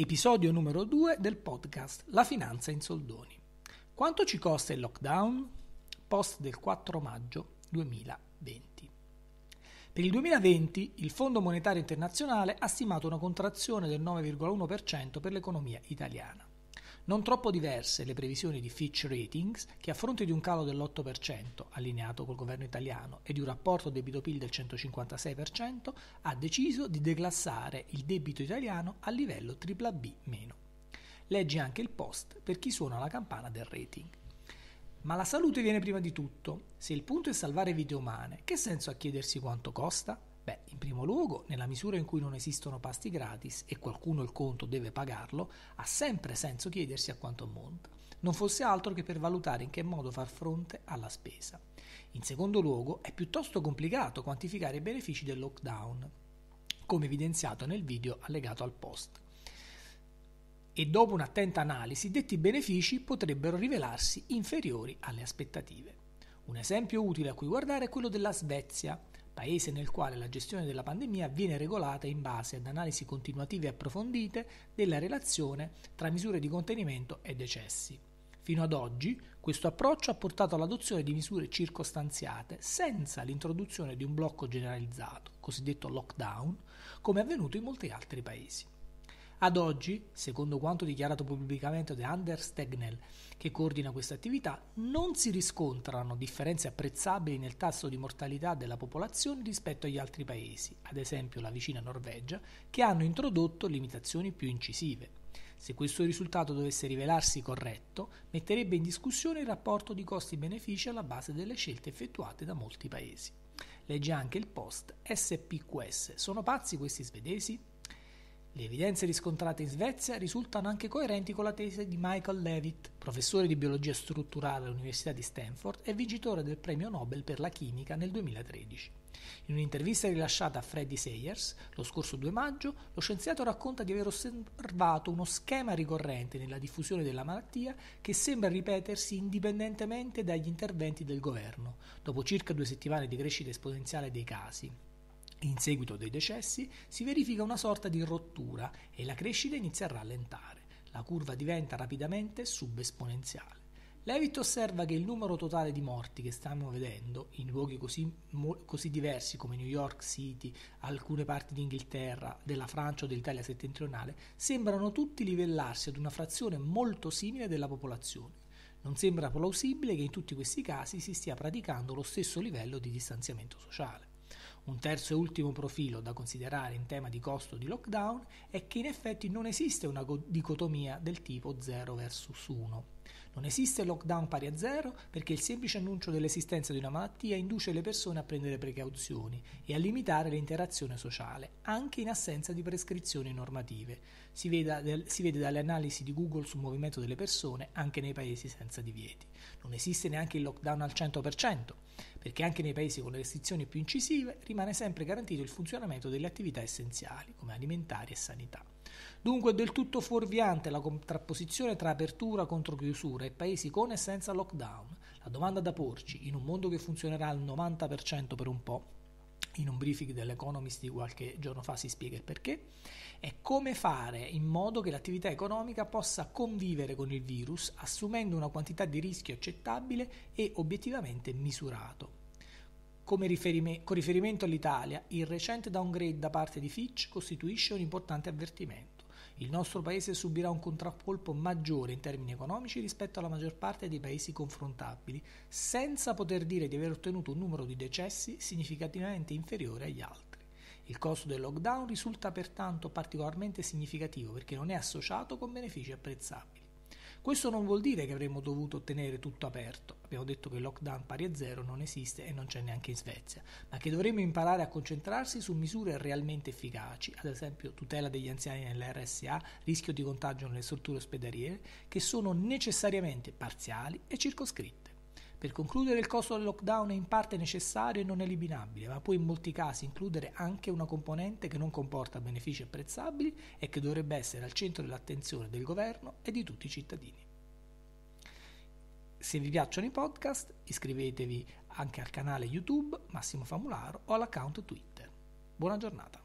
episodio numero 2 del podcast La finanza in soldoni. Quanto ci costa il lockdown? Post del 4 maggio 2020. Per il 2020 il Fondo Monetario Internazionale ha stimato una contrazione del 9,1% per l'economia italiana. Non troppo diverse le previsioni di Fitch Ratings, che a fronte di un calo dell'8% allineato col governo italiano e di un rapporto debito-PIL del 156%, ha deciso di declassare il debito italiano a livello BBB-. Leggi anche il post per chi suona la campana del rating. Ma la salute viene prima di tutto. Se il punto è salvare vite umane, che senso ha chiedersi quanto costa? Beh, in primo luogo, nella misura in cui non esistono pasti gratis e qualcuno il conto deve pagarlo, ha sempre senso chiedersi a quanto monta, non fosse altro che per valutare in che modo far fronte alla spesa. In secondo luogo, è piuttosto complicato quantificare i benefici del lockdown, come evidenziato nel video allegato al post. E dopo un'attenta analisi, detti benefici potrebbero rivelarsi inferiori alle aspettative. Un esempio utile a cui guardare è quello della Svezia, paese nel quale la gestione della pandemia viene regolata in base ad analisi continuative e approfondite della relazione tra misure di contenimento e decessi. Fino ad oggi questo approccio ha portato all'adozione di misure circostanziate senza l'introduzione di un blocco generalizzato, cosiddetto lockdown, come avvenuto in molti altri paesi. Ad oggi, secondo quanto dichiarato pubblicamente da Anders Stegnell, che coordina questa attività, non si riscontrano differenze apprezzabili nel tasso di mortalità della popolazione rispetto agli altri paesi, ad esempio la vicina Norvegia, che hanno introdotto limitazioni più incisive. Se questo risultato dovesse rivelarsi corretto, metterebbe in discussione il rapporto di costi-benefici alla base delle scelte effettuate da molti paesi. Legge anche il post SPQS. Sono pazzi questi svedesi? Le evidenze riscontrate in Svezia risultano anche coerenti con la tesi di Michael Levitt, professore di biologia strutturale all'Università di Stanford e vincitore del premio Nobel per la chimica nel 2013. In un'intervista rilasciata a Freddy Sayers lo scorso 2 maggio, lo scienziato racconta di aver osservato uno schema ricorrente nella diffusione della malattia che sembra ripetersi indipendentemente dagli interventi del governo, dopo circa due settimane di crescita esponenziale dei casi. In seguito dei decessi si verifica una sorta di rottura e la crescita inizia a rallentare. La curva diventa rapidamente subesponenziale. Levitt osserva che il numero totale di morti che stiamo vedendo in luoghi così, mo, così, diversi come New York City, alcune parti d'Inghilterra, della Francia o dell'Italia settentrionale sembrano tutti livellarsi ad una frazione molto simile della popolazione. Non sembra plausibile che in tutti questi casi si stia praticando lo stesso livello di distanziamento sociale. Un terzo e ultimo profilo da considerare in tema di costo di lockdown è che in effetti non esiste una dicotomia del tipo 0 versus 1. Non esiste lockdown pari a zero perché il semplice annuncio dell'esistenza di una malattia induce le persone a prendere precauzioni e a limitare l'interazione sociale, anche in assenza di prescrizioni normative. Si, vede, si vede dalle analisi di Google sul movimento delle persone anche nei paesi senza divieti. Non esiste neanche il lockdown al 100%, perché anche nei paesi con le restrizioni più incisive rimane sempre garantito il funzionamento delle attività essenziali, come alimentari e sanità. Dunque è del tutto fuorviante la contrapposizione tra apertura contro chiusura e paesi con e senza lockdown. La domanda da porci, in un mondo che funzionerà al 90% per un po', in un briefing dell'Economist di qualche giorno fa si spiega il perché, è come fare in modo che l'attività economica possa convivere con il virus assumendo una quantità di rischio accettabile e obiettivamente misurato riferime, con riferimento all'Italia, il recente downgrade da parte di Fitch costituisce un importante avvertimento. Il nostro paese subirà un contrappolpo maggiore in termini economici rispetto alla maggior parte dei paesi confrontabili, senza poter dire di aver ottenuto un numero di decessi significativamente inferiore agli altri. Il costo del lockdown risulta pertanto particolarmente significativo perché non è associato con benefici apprezzabili. Questo non vuol dire che avremmo dovuto tenere tutto aperto, abbiamo detto che il lockdown pari a zero non esiste e non c'è neanche in Svezia, ma che dovremmo imparare a concentrarsi su misure realmente efficaci, ad esempio tutela degli anziani nell'RSA, rischio di contagio nelle strutture ospedaliere, che sono necessariamente parziali e circoscritte. Per concludere, il costo del lockdown è in parte necessario e non eliminabile, ma può in molti casi includere anche una componente che non comporta benefici apprezzabili e che dovrebbe essere al centro dell'attenzione del governo e di tutti i cittadini. Se vi piacciono i podcast, iscrivetevi anche al canale YouTube Massimo Famularo o all'account Twitter. Buona giornata.